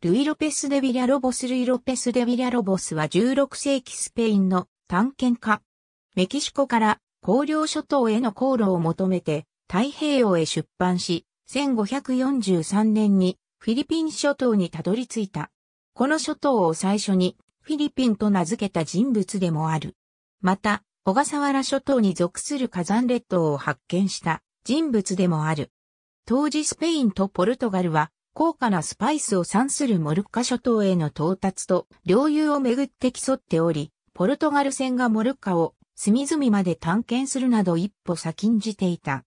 ルイ・ロペス・デ・ビラ・ロボス・ルイ・ロペス・デ・ビラ・ロボスは16世紀スペインの探検家。メキシコから荒涼諸島への航路を求めて太平洋へ出版し、1543年にフィリピン諸島にたどり着いた。この諸島を最初にフィリピンと名付けた人物でもある。また、小笠原諸島に属する火山列島を発見した人物でもある。当時スペインとポルトガルは高価なスパイスを産するモルッカ諸島への到達と領有をめぐって競っており、ポルトガル船がモルッカを隅々まで探検するなど一歩先んじていた。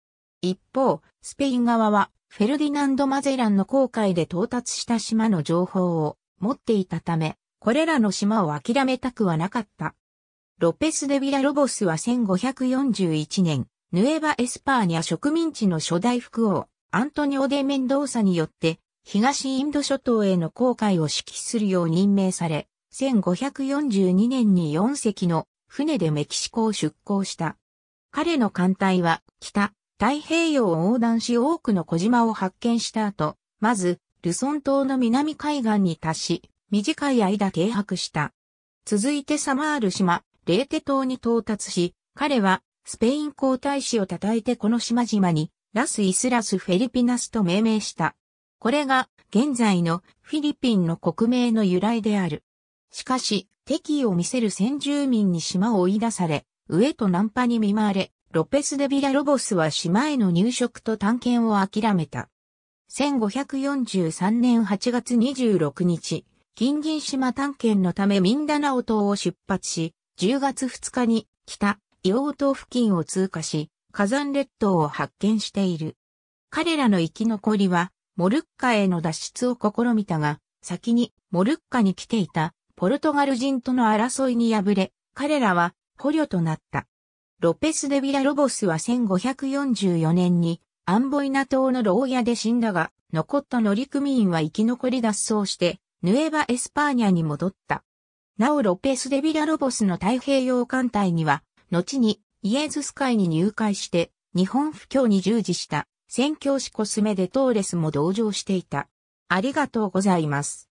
一方、スペイン側はフェルディナンド・マゼランの航海で到達した島の情報を持っていたため、これらの島を諦めたくはなかった。ロペス・デ・ビラ・ロボスは1541年、ヌエバ・エスパーニャ植民地の初代副王、アントニオ・デ・メンドーサによって東インド諸島への航海を指揮するよう任命され、1542年に4隻の船でメキシコを出港した。彼の艦隊は北、太平洋を横断し多くの小島を発見した後、まず、ルソン島の南海岸に達し、短い間停泊した。続いてサマール島、レーテ島に到達し、彼はスペイン皇太子を称えてこの島々にラス・イスラス・フェリピナスと命名した。これが現在のフィリピンの国名の由来である。しかし、敵意を見せる先住民に島を追い出され、上とナンパに見舞われ、ロペス・デ・ビラ・ロボスは島への入植と探検を諦めた。1543年8月26日、近隣島探検のためミンダナオ島を出発し、10月2日に北、オウ島付近を通過し、火山列島を発見している。彼らの生き残りは、モルッカへの脱出を試みたが、先にモルッカに来ていたポルトガル人との争いに敗れ、彼らは捕虜となった。ロペス・デ・ビラ・ロボスは1544年にアンボイナ島の牢屋で死んだが、残った乗組員は生き残り脱走して、ヌエバ・エスパーニャに戻った。なおロペス・デ・ビラ・ロボスの太平洋艦隊には、後にイエズス会に入会して、日本布教に従事した宣教師コスメデトーレスも同情していた。ありがとうございます。